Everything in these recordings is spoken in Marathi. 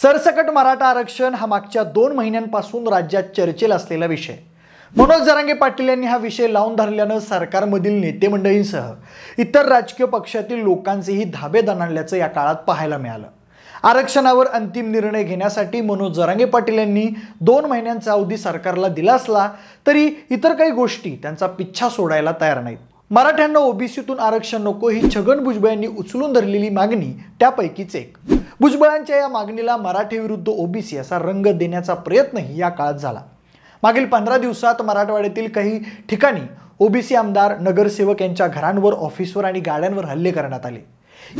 सरसकट मराठा आरक्षण हा मागच्या दोन महिन्यांपासून राज्यात चर्चेला असलेला विषय मनोज जरांगे पाटील यांनी हा विषय लावून धरल्यानं सरकारमधील नेते मंडळींसह इतर राजकीय पक्षातील लोकांचेही धाबे दणाणल्याचं या काळात पाहायला मिळालं आरक्षणावर अंतिम निर्णय घेण्यासाठी मनोज जरांगे पाटील यांनी दोन महिन्यांचा अवधी सरकारला दिला असला तरी इतर काही गोष्टी त्यांचा पिच्छा सोडायला तयार नाहीत मराठ्यांना ओबीसीतून आरक्षण नको ही छगन भुजबळ यांनी उचलून धरलेली मागणी त्यापैकीच एक भुजबळांच्या या मागणीला मराठी विरुद्ध ओबीसी असा रंग देण्याचा प्रयत्नही या काळात झाला मागील पंधरा दिवसात मराठवाड्यातील काही ठिकाणी ओबीसी आमदार नगरसेवक यांच्या घरांवर ऑफिसवर आणि गाड्यांवर हल्ले करण्यात आले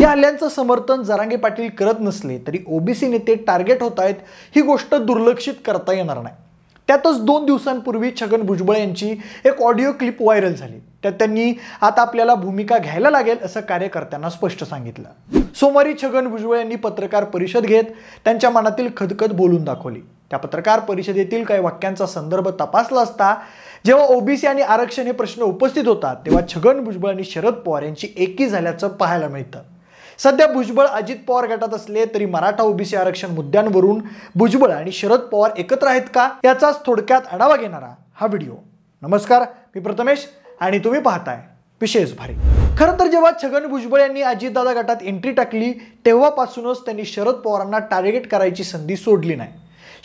या हल्ल्यांचं समर्थन जरांगे पाटील करत नसले तरी ओबीसी नेते टार्गेट होत आहेत ही गोष्ट दुर्लक्षित करता येणार नाही त्यातच दोन दिवसांपूर्वी छगन भुजबळ यांची एक ऑडिओ क्लिप व्हायरल झाली त्यात त्यांनी आता आपल्याला भूमिका घ्यायला लागेल असं कार्यकर्त्यांना स्पष्ट सांगितलं सोमवारी छगन भुजबळ यांनी पत्रकार परिषद घेत त्यांच्या मनातील खदखद बोलून दाखवली त्या पत्रकार परिषदेतील काही वाक्यांचा संदर्भ तपासला असता जेव्हा ओबीसी आणि आरक्षण हे प्रश्न उपस्थित होतात तेव्हा छगन भुजबळ आणि शरद पवार यांची एकी झाल्याचं पाहायला मिळतं सध्या भुजबळ अजित पवार गटात असले तरी मराठा ओबीसी आरक्षण मुद्द्यांवरून भुजबळ आणि शरद पवार एकत्र आहेत का याचाच थोडक्यात आढावा घेणारा हा व्हिडिओ नमस्कार मी प्रथमेश आणि तुम्ही पाहताय विशेष भारी खरं तर जेव्हा छगन भुजबळ यांनी अजितदादा गटात एंट्री टाकली तेव्हापासूनच त्यांनी शरद पवारांना टार्गेट करायची संधी सोडली नाही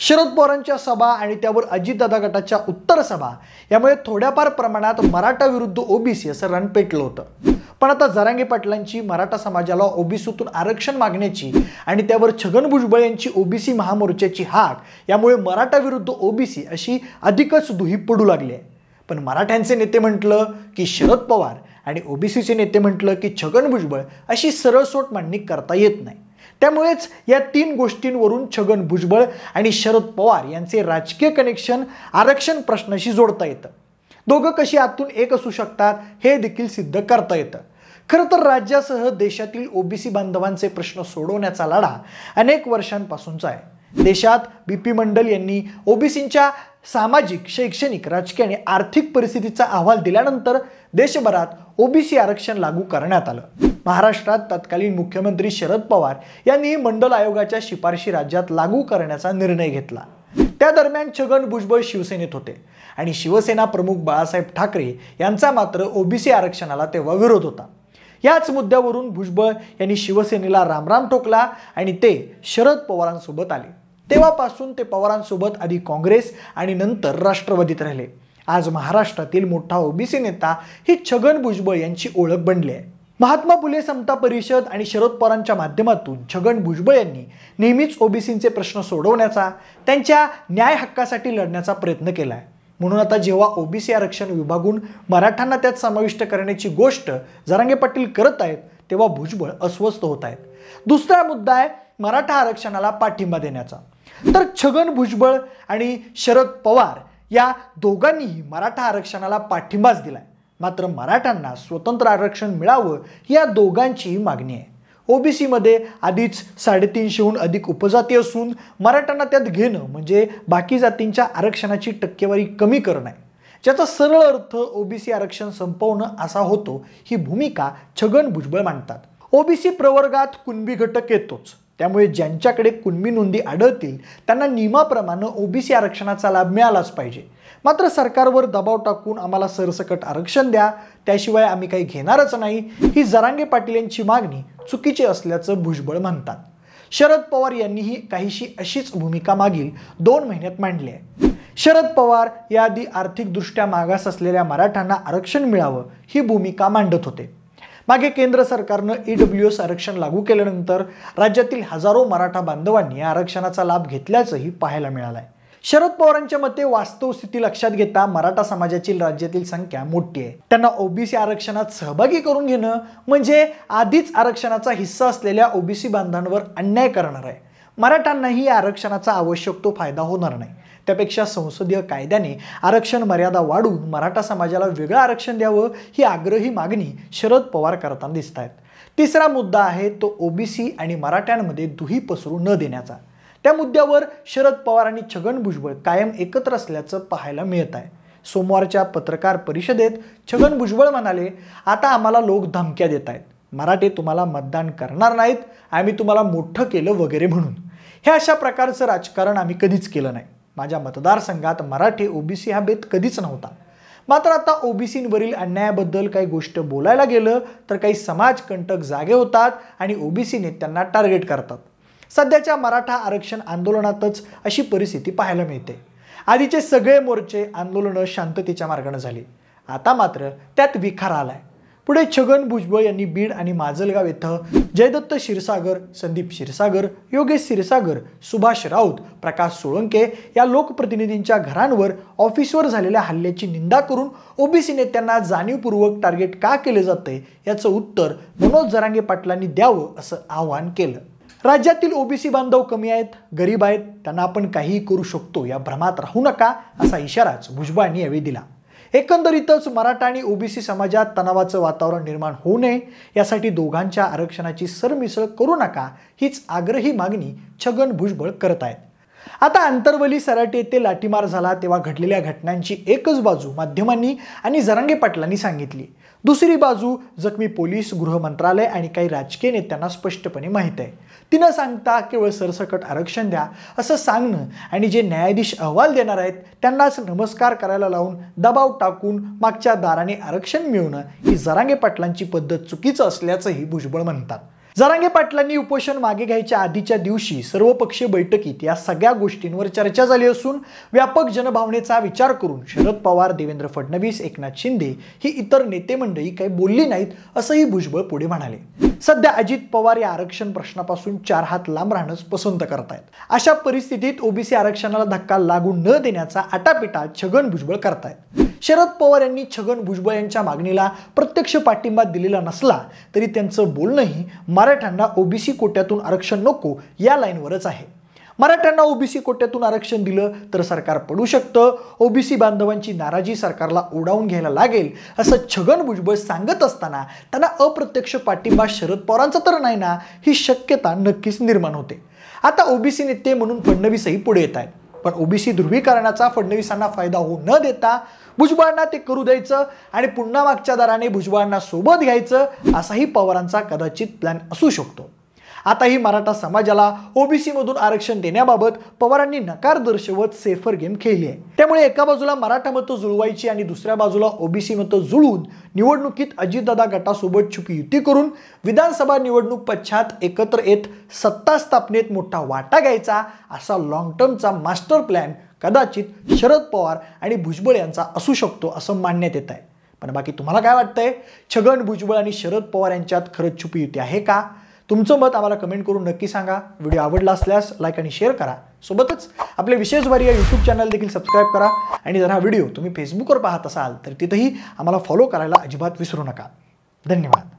शरद पवारांच्या सभा आणि त्यावर अजितदादा गटाच्या उत्तर सभा यामुळे थोड्याफार प्रमाणात मराठा विरुद्ध ओबीसी असं रण पेटलं होतं पण आता जरांगे पाटलांची मराठा समाजाला ओबीसीतून आरक्षण मागण्याची आणि त्यावर छगन भुजबळ यांची ओबीसी महामोर्चाची हाक यामुळे मराठा विरुद्ध ओबीसी अशी अधिकच दुही पडू लागली आहे पण मराठ्यांचे नेते म्हटलं की शरद पवार आणि ओबीसीचे नेते म्हटलं की छगन भुजबळ अशी सरळसोट मांडणी करता येत नाही त्यामुळेच या तीन गोष्टींवरून छगन भुजबळ आणि शरद पवार यांचे राजकीय कनेक्शन आरक्षण प्रश्नाशी जोडता येतं दोघं कशी आतून एक असू शकतात हे देखील सिद्ध करता येतं खरं तर राज्यासह देशातील ओबीसी बांधवांचे प्रश्न सोडवण्याचा लढा अनेक वर्षांपासूनचा आहे देशात बी पी मंडल यांनी ओबीसींच्या सामाजिक शैक्षणिक राजकीय आणि आर्थिक परिस्थितीचा अहवाल दिल्यानंतर देशभरात ओबीसी आरक्षण लागू करण्यात आलं महाराष्ट्रात तत्कालीन मुख्यमंत्री शरद पवार यांनी मंडल आयोगाच्या शिफारशी राज्यात लागू करण्याचा निर्णय घेतला त्या दरम्यान छगन भुजबळ शिवसेनेत होते आणि शिवसेना प्रमुख बाळासाहेब ठाकरे यांचा मात्र ओबीसी आरक्षणाला तेव्हा विरोध होता याच मुद्द्यावरून भुजबळ यांनी शिवसेनेला रामराम ठोकला आणि ते शरद पवारांसोबत आले तेव्हापासून ते पवारांसोबत आधी काँग्रेस आणि नंतर राष्ट्रवादीत राहिले आज महाराष्ट्रातील मोठा ओबीसी नेता ही छगन भुजबळ यांची ओळख बनली आहे महात्मा फुले समता परिषद आणि शरद पवारांच्या माध्यमातून छगन भुजबळ यांनी नेहमीच ओबीसींचे प्रश्न सोडवण्याचा त्यांच्या न्याय हक्कासाठी लढण्याचा प्रयत्न केला आहे म्हणून आता जेव्हा ओबीसी आरक्षण विभागून मराठ्यांना त्यात समाविष्ट करण्याची गोष्ट जरांगे पाटील करत आहेत तेव्हा भुजबळ अस्वस्थ होत आहेत दुसरा मुद्दा आहे मराठा आरक्षणाला पाठिंबा देण्याचा तर छगन भुजबळ आणि शरद पवार या दोघांनीही मराठा आरक्षणाला पाठिंबाच दिलाय मात्र मराठ्यांना स्वतंत्र आरक्षण मिळावं या दोघांचीही मागणी आहे ओबीसीमध्ये आधीच साडेतीनशेहून अधिक उपजाती असून मराठ्यांना त्यात घेणं म्हणजे बाकी जातींच्या आरक्षणाची टक्केवारी कमी करणं आहे ज्याचा सरळ अर्थ ओबीसी आरक्षण संपवणं असा होतो ही भूमिका छगन भुजबळ मांडतात ओबीसी प्रवर्गात कुणबी घटक येतोच त्यामुळे ज्यांच्याकडे कुणबी नोंदी आढळतील त्यांना नियमाप्रमाणे ओबीसी आरक्षणाचा लाभ मिळालाच पाहिजे मात्र सरकारवर दबाव टाकून आम्हाला सरसकट आरक्षण द्या त्याशिवाय आम्ही काही घेणारच नाही ही जरांगे पाटील यांची मागणी चुकीची असल्याचं भुजबळ म्हणतात शरद पवार यांनीही काहीशी अशीच भूमिका मागील दोन महिन्यात मांडली आहे शरद पवार याआधी आर्थिकदृष्ट्या मागास असलेल्या मराठ्यांना आरक्षण मिळावं ही भूमिका मांडत होते मागे केंद्र सरकारनं ई डब्ल्यू एस आरक्षण लागू केल्यानंतर राज्यातील हजारो मराठा बांधवांनी आरक्षणाचा लाभ घेतल्याचंही पाहायला मिळालं शरद पवारांच्या मते वास्तव स्थिती लक्षात घेता मराठा समाजाची राज्यातील संख्या मोठी आहे त्यांना ओबीसी आरक्षणात सहभागी करून घेणं म्हणजे आधीच आरक्षणाचा हिस्सा असलेल्या ओबीसी बांधांवर अन्याय करणार आहे मराठ्यांनाही या आरक्षणाचा आवश्यक तो फायदा होणार नाही त्यापेक्षा संसदीय कायद्याने आरक्षण मर्यादा वाढून मराठा समाजाला वेगळं आरक्षण द्यावं ही आग्रही मागणी शरद पवार करताना दिसत आहेत तिसरा मुद्दा आहे तो ओबीसी आणि मराठ्यांमध्ये दुही पसरू न देण्याचा त्या मुद्द्यावर शरद पवार आणि छगन भुजबळ कायम एकत्र असल्याचं पाहायला मिळत आहे सोमवारच्या पत्रकार परिषदेत छगन भुजबळ म्हणाले आता आम्हाला लोक धमक्या देत आहेत मराठे तुम्हाला मतदान करणार नाहीत आम्ही तुम्हाला मोठं केलं वगैरे म्हणून हे अशा प्रकारचं राजकारण आम्ही कधीच केलं नाही माझ्या मतदारसंघात मराठी ओबीसी हा बेत कधीच नव्हता मात्र आता ओबीसींवरील अन्यायाबद्दल काही गोष्ट बोलायला गेलं तर काही समाजकंटक जागे होतात आणि ओबीसी नेत्यांना टार्गेट करतात सध्याच्या मराठा आरक्षण आंदोलनातच अशी परिस्थिती पाहायला मिळते आधीचे सगळे मोर्चे आंदोलनं शांततेच्या मार्गाने झाली आता मात्र त्यात विखार आलाय पुढे छगन भुजबळ यांनी बीड आणि माजलगाव येथं जयदत्त क्षीरसागर संदीप क्षीरसागर योगेश क्षीरसागर सुभाष राऊत प्रकाश सोळंके या लोकप्रतिनिधींच्या घरांवर ऑफिसवर झालेल्या हल्ल्याची निंदा करून ओबीसी नेत्यांना जाणीवपूर्वक टार्गेट का केले जाते याचं उत्तर मनोज जरांगे पाटलांनी द्यावं असं आवाहन केलं राज्यातील ओबीसी बांधव कमी आहेत गरीब आहेत त्यांना आपण काहीही करू शकतो या भ्रमात राहू नका असा इशाराच भुजबळांनी यावेळी दिला एकंदरीतच मराठा आणि ओबीसी समाजात तणावाचं वातावरण निर्माण होऊ नये यासाठी दोघांच्या आरक्षणाची सरमिसळ करू नका हीच आग्रही मागणी छगन भुजबळ करत आहेत आता आंतरवली सराटे येथे लाठीमार झाला तेव्हा घडलेल्या घटनांची एकच बाजू माध्यमांनी आणि जरांगे पाटलांनी सांगितली दुसरी बाजू जखमी पोलीस गृह मंत्रालय आणि काही राजकीय नेत्यांना स्पष्टपणे माहीत आहे तिनं सांगता केवळ सरसकट आरक्षण द्या असं सांगणं आणि जे न्यायाधीश अहवाल देणार आहेत त्यांनाच नमस्कार करायला लावून दबाव टाकून मागच्या दाराने आरक्षण मिळवणं ही जरांगे पाटलांची पद्धत चुकीचं असल्याचंही भुजबळ म्हणतात जरांगे पाटलांनी उपोषण मागे घ्यायच्या आधीच्या दिवशी सर्वपक्षीय बैठकीत या सगळ्या गोष्टींवर चर्चा झाली असून व्यापक जनभावनेचा विचार करून शरद पवार देवेंद्र फडणवीस एकनाथ शिंदे ही इतर नेते मंडळी काही बोलली नाहीत असंही भुजबळ पुढे म्हणाले सध्या अजित पवार या आरक्षण प्रश्नापासून चार हात लांब राहणं पसंत करतायत अशा परिस्थितीत ओबीसी आरक्षणाला धक्का लागू न देण्याचा आटापिटा छगन भुजबळ करतायत शरद पवार यांनी छगन भुजबळ यांच्या मागणीला प्रत्यक्ष पाठिंबा दिलेला नसला तरी त्यांचं बोलणंही मराठ्यांना ओबीसी कोट्यातून आरक्षण नको या लाईनवरच आहे मराठ्यांना ओबीसी कोट्यातून आरक्षण दिलं तर सरकार पडू शकतं ओबीसी बांधवांची नाराजी सरकारला ओढावून घ्यायला लागेल असं छगन भुजबळ सांगत असताना त्यांना अप्रत्यक्ष पाठिंबा शरद पवारांचा तर नाही ना ही शक्यता नक्कीच निर्माण होते आता ओबीसी नेते म्हणून फडणवीसही पुढे येत आहेत पण ओबीसी ध्रुवीकरणाचा फडणवीसांना फायदा होऊ न देता भुजबळांना ते करू द्यायचं आणि पुन्हा मागच्या दराने भुजबळांना सोबत घ्यायचं असाही पवारांचा कदाचित प्लॅन असू शकतो आताही मराठा समाजाला मधून आरक्षण देण्याबाबत पवारांनी नकार दर्शवत सेफर गेम खेळली आहे त्यामुळे एका बाजूला मराठा मतं जुळवायची आणि दुसऱ्या बाजूला ओबीसी मतं जुळून निवडणुकीत अजितदादा गटासोबत छुपी युती करून विधानसभा निवडणूक पश्चात एकत्र येत सत्ता स्थापनेत मोठा वाटा घ्यायचा असा लॉंग टर्मचा मास्टर प्लॅन कदाचित शरद पवार आणि भुजबळ यांचा असू शकतो असं मानण्यात येत आहे पण बाकी तुम्हाला काय वाटतंय छगन भुजबळ आणि शरद पवार यांच्यात खरंच छुपी युती आहे का तुमचं मत आम्हाला कमेंट करून नक्की सांगा व्हिडिओ आवडला असल्यास लाईक आणि शेअर करा सोबतच आपले विशेषवारी या यूट्यूब चॅनल देखील सबस्क्राईब करा आणि जर हा व्हिडिओ तुम्ही फेसबुकवर पाहत असाल तर तिथेही आम्हाला फॉलो करायला अजिबात विसरू नका धन्यवाद